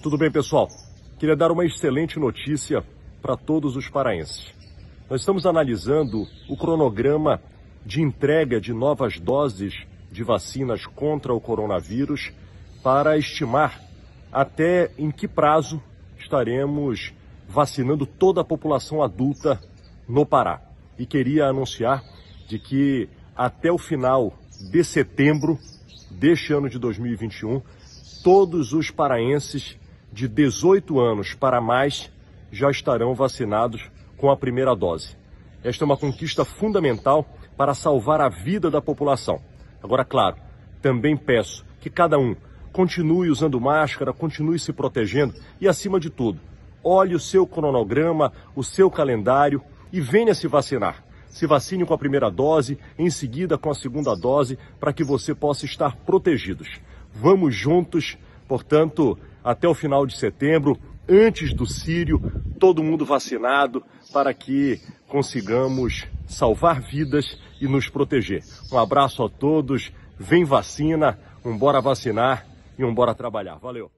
Tudo bem, pessoal? Queria dar uma excelente notícia para todos os paraenses. Nós estamos analisando o cronograma de entrega de novas doses de vacinas contra o coronavírus para estimar até em que prazo estaremos vacinando toda a população adulta no Pará. E queria anunciar de que até o final de setembro deste ano de 2021, todos os paraenses de 18 anos para mais já estarão vacinados com a primeira dose. Esta é uma conquista fundamental para salvar a vida da população. Agora, claro, também peço que cada um continue usando máscara, continue se protegendo e, acima de tudo, olhe o seu cronograma, o seu calendário e venha se vacinar. Se vacine com a primeira dose, em seguida com a segunda dose, para que você possa estar protegidos. Vamos juntos, portanto, até o final de setembro, antes do Sírio, todo mundo vacinado para que consigamos salvar vidas e nos proteger. Um abraço a todos, vem vacina, um bora vacinar e um bora trabalhar. Valeu!